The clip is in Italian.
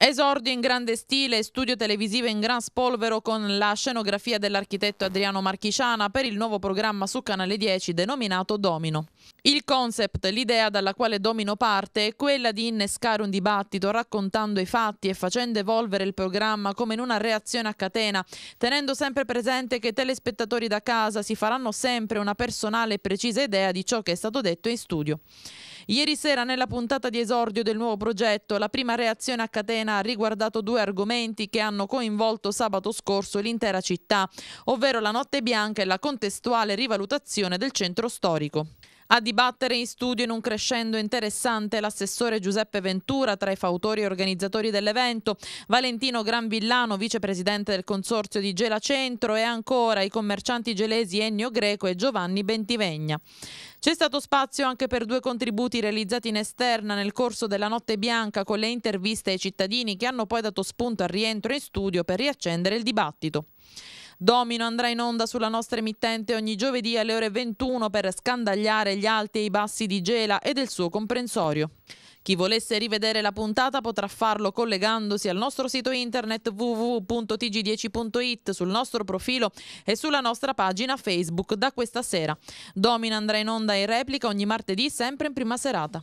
Esordio in grande stile, studio televisivo in gran spolvero con la scenografia dell'architetto Adriano Marchiciana per il nuovo programma su Canale 10 denominato Domino. Il concept, l'idea dalla quale Domino parte, è quella di innescare un dibattito raccontando i fatti e facendo evolvere il programma come in una reazione a catena, tenendo sempre presente che i telespettatori da casa si faranno sempre una personale e precisa idea di ciò che è stato detto in studio. Ieri sera nella puntata di esordio del nuovo progetto la prima reazione a catena ha riguardato due argomenti che hanno coinvolto sabato scorso l'intera città, ovvero la notte bianca e la contestuale rivalutazione del centro storico. A dibattere in studio in un crescendo interessante l'assessore Giuseppe Ventura tra i fautori e organizzatori dell'evento, Valentino Granvillano, vicepresidente del consorzio di Gela Centro e ancora i commercianti gelesi Ennio Greco e Giovanni Bentivegna. C'è stato spazio anche per due contributi realizzati in esterna nel corso della Notte Bianca con le interviste ai cittadini che hanno poi dato spunto al rientro in studio per riaccendere il dibattito. Domino andrà in onda sulla nostra emittente ogni giovedì alle ore 21 per scandagliare gli alti e i bassi di Gela e del suo comprensorio. Chi volesse rivedere la puntata potrà farlo collegandosi al nostro sito internet www.tg10.it, sul nostro profilo e sulla nostra pagina Facebook da questa sera. Domina andrà in onda in replica ogni martedì sempre in prima serata.